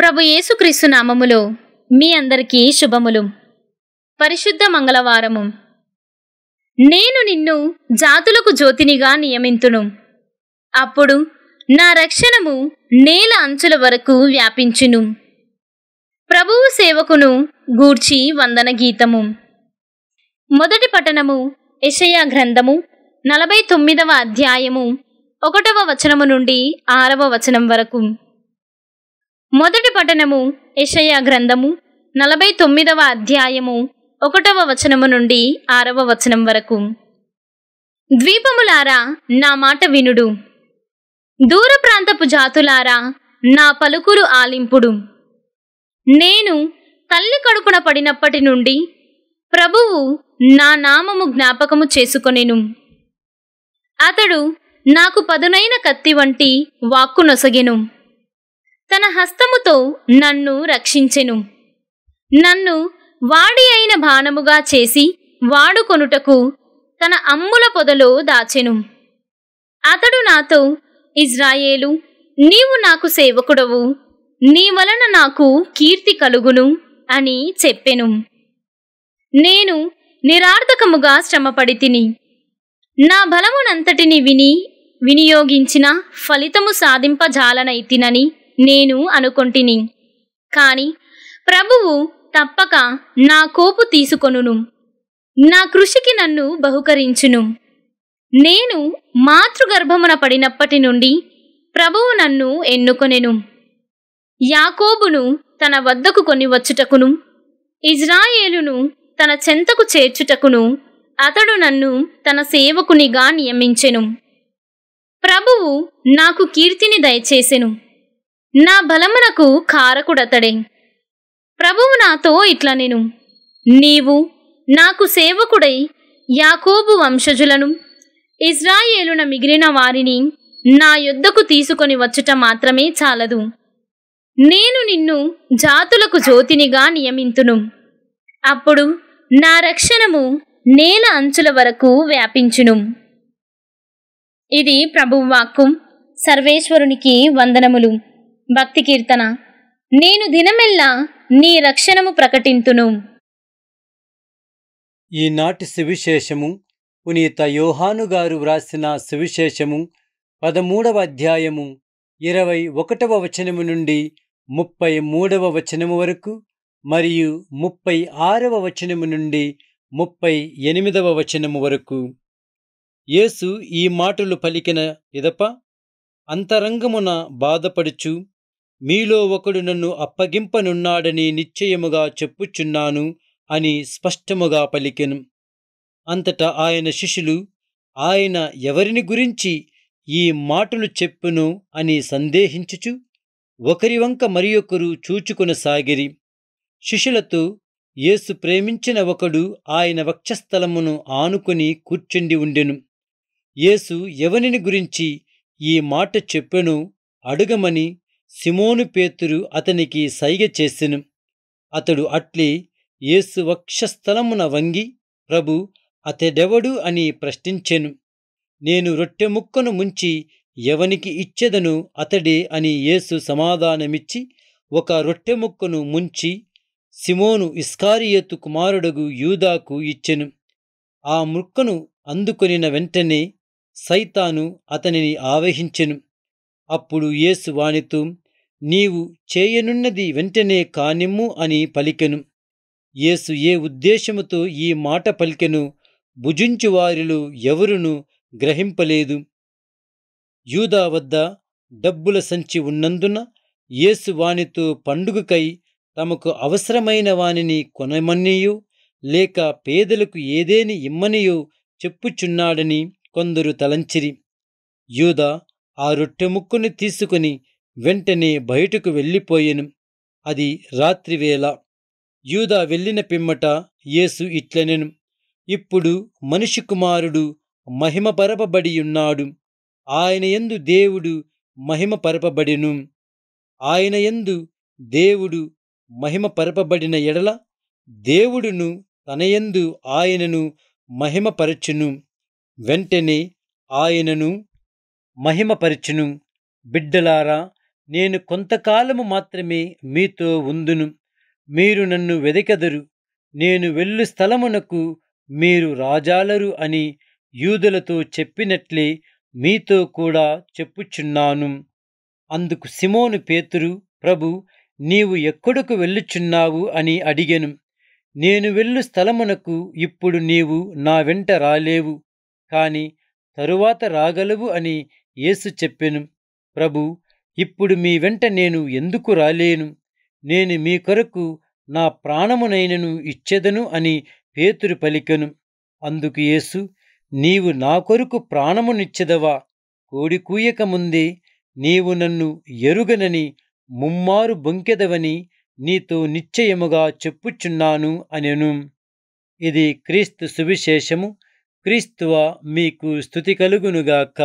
ప్రభు యేసుక్రీస్తు నామములో మీ అందరికీ శుభములు పరిశుద్ధ మంగళవారము నేను నిన్ను జాతులకు జ్యోతినిగా నియమింతును అప్పుడు నా రక్షణము నేల అంచుల వరకు వ్యాపించును ప్రభువు సేవకును గూర్చి వందన గీతము మొదటి పఠనము యషయా గ్రంథము నలభై తొమ్మిదవ అధ్యాయము ఒకటవ వచనము నుండి ఆరవ వచనం వరకు మొదటి పఠనము యషయా గ్రంథము నలభై తొమ్మిదవ అధ్యాయము ఒకటవ వచనము నుండి ఆరవ వచనం వరకు ద్వీపములారా నా మాట వినుడు దూర ప్రాంతపు జాతులారా నా పలుకులు ఆలింపుడు నేను తల్లి కడుపున పడినప్పటి నుండి ప్రభువు నా నామము జ్ఞాపకము చేసుకొనెను అతడు నాకు పదునైన కత్తి వంటి వాక్కు నొసగెను తన హస్తముతో నన్ను రక్షించెను నన్ను వాడి అయిన బాణముగా చేసి వాడుకొనుటకు తన అమ్ముల పొదలో దాచెను అతడు నాతో ఇజ్రాయేలు నీవు నాకు సేవకుడవు నీ వలన నాకు కీర్తి కలుగును అని చెప్పెను నేను నిరార్థకముగా శ్రమపడి తిని నా బలమునంతటిని విని వినియోగించిన ఫలితము సాధింపజాలనైతినని నేను అనుకొంటిని కాని ప్రభువు తప్పక నా కోపు తీసుకొనును నా కృషికి నన్ను బహుకరించును నేను మాతృగర్భమున పడినప్పటి నుండి ప్రభువు నన్ను ఎన్నుకొనెను యాకోబును తన వద్దకు కొని వచ్చుటకును ఇజ్రాయేలును తన చెంతకు చేర్చుటకును అతడు నన్ను తన సేవకునిగా నియమించెను ప్రభువు నాకు కీర్తిని దయచేసెను నా బలమునకు కారకుడతడే ప్రభువు నాతో ఇట్ల నేను నీవు నాకు సేవకుడై యాకోబు వంశజులను ఇజ్రాయేలున మిగిలిన వారిని నా యుద్ధకు తీసుకొని వచ్చుట మాత్రమే చాలదు నేను నిన్ను జాతులకు జ్యోతినిగా నియమింతును అప్పుడు నా రక్షణము నేల అంచుల వరకు వ్యాపించును ఇది ప్రభువాక్కు సర్వేశ్వరునికి వందనములు భక్తి కీర్తన నేను దినమెల్లా నీ రక్షణము ప్రకటింతును ఈనాటి సువిశేషము పునీత యోహాను గారు వ్రాసిన సువిశేషము పదమూడవ అధ్యాయము ఇరవై ఒకటవ వచనము నుండి ముప్పై మూడవ వచనము వరకు మరియు ముప్పై ఆరవ వచనము నుండి ముప్పై ఎనిమిదవ వచనము వరకు యేసు ఈ మాటలు పలికిన ఇదప అంతరంగమున బాధపడుచు మీలో ఒకడు నన్ను అప్పగింపనున్నాడని నిశ్చయముగా చెప్పుచున్నాను అని స్పష్టముగా పలికెను అంతటా ఆయన శిష్యులు ఆయన ఎవరిని గురించి ఈ మాటలు చెప్పును అని సందేహించుచు ఒకరి వంక మరి ఒకరు చూచుకొనసాగిరి శిష్యులతో యేసు ప్రేమించిన ఒకడు ఆయన వక్షస్థలమును ఆనుకుని కూర్చుండి ఉండెను యేసు ఎవనిని గురించి ఈ మాట చెప్పెను అడుగమని సిమోను పేతురు అతనికి సైగ చేసెను అతడు అట్లే యేసు వక్షస్థలమున వంగి ప్రభు అతడెవడు అని ప్రశ్నించెను నేను రొట్టె ముక్కను ముంచి ఎవనికి ఇచ్చెదను అతడే అని యేసు సమాధానమిచ్చి ఒక రొట్టె ముక్కను ముంచి సిమోను ఇస్కారియతు కుమారుడుగు యూదాకు ఇచ్చెను ఆ ముక్కను అందుకొనిన వెంటనే సైతాను అతనిని ఆవహించెను అప్పుడు యేసు వానితో నీవు చేయనున్నది వెంటనే కానిమ్ము అని పలికెను యేసు ఏ ఉద్దేశముతో ఈ మాట పలికెను భుజించువారిలో ఎవరును గ్రహింపలేదు యూదా వద్ద డబ్బుల సంచి ఉన్నందున యేసు వానితో పండుగకై తమకు అవసరమైన వానిని కొనమనియో లేక పేదలకు ఏదేని ఇమ్మనియో చెప్పుచున్నాడని కొందరు తలంచిరి యూదా ఆ రొట్టె ముక్కుని తీసుకుని వెంటనే బయటకు వెళ్ళిపోయెను అది రాత్రివేళ యూదా వెళ్ళిన పిమ్మట యేసు ఇట్లనెను ఇప్పుడు మనిషి కుమారుడు మహిమపరపబడి ఉన్నాడు ఆయన ఎందు దేవుడు మహిమపరపబడిను ఆయన ఎందు దేవుడు మహిమపరపబడిన ఎడల దేవుడును తనయందు ఆయనను మహిమపరచును వెంటనే ఆయనను మహిమపరిచును బిడ్డలారా నేను కొంతకాలము మాత్రమే మీతో ఉందును మీరు నన్ను వెదకెదరు నేను వెళ్ళు స్థలమునకు మీరు రాజాలరు అని యూదులతో చెప్పినట్లే మీతో కూడా చెప్పుచున్నాను అందుకు సిమోను పేతురు ప్రభు నీవు ఎక్కడకు వెళ్ళుచున్నావు అని అడిగెను నేను వెళ్ళు స్థలమునకు ఇప్పుడు నీవు నా వెంట రాలేవు కాని తరువాత రాగలవు అని యేసు చెప్పెను ప్రభు ఇప్పుడు మీ వెంట నేను ఎందుకు రాలేను నేను మీ కొరకు నా ప్రాణమునైనను ఇచ్చెదను అని పేతురు పలికెను అందుకు యేసు నీవు నా కొరకు ప్రాణమునిచ్చెదవా కోడి ముందే నీవు నన్ను ఎరుగనని ముమ్మారు బొంకెదవని నీతో నిశ్చయముగా చెప్పుచున్నాను అనెను ఇది క్రీస్తు సువిశేషము క్రీస్తువ మీకు స్థుతి కలుగునుగాక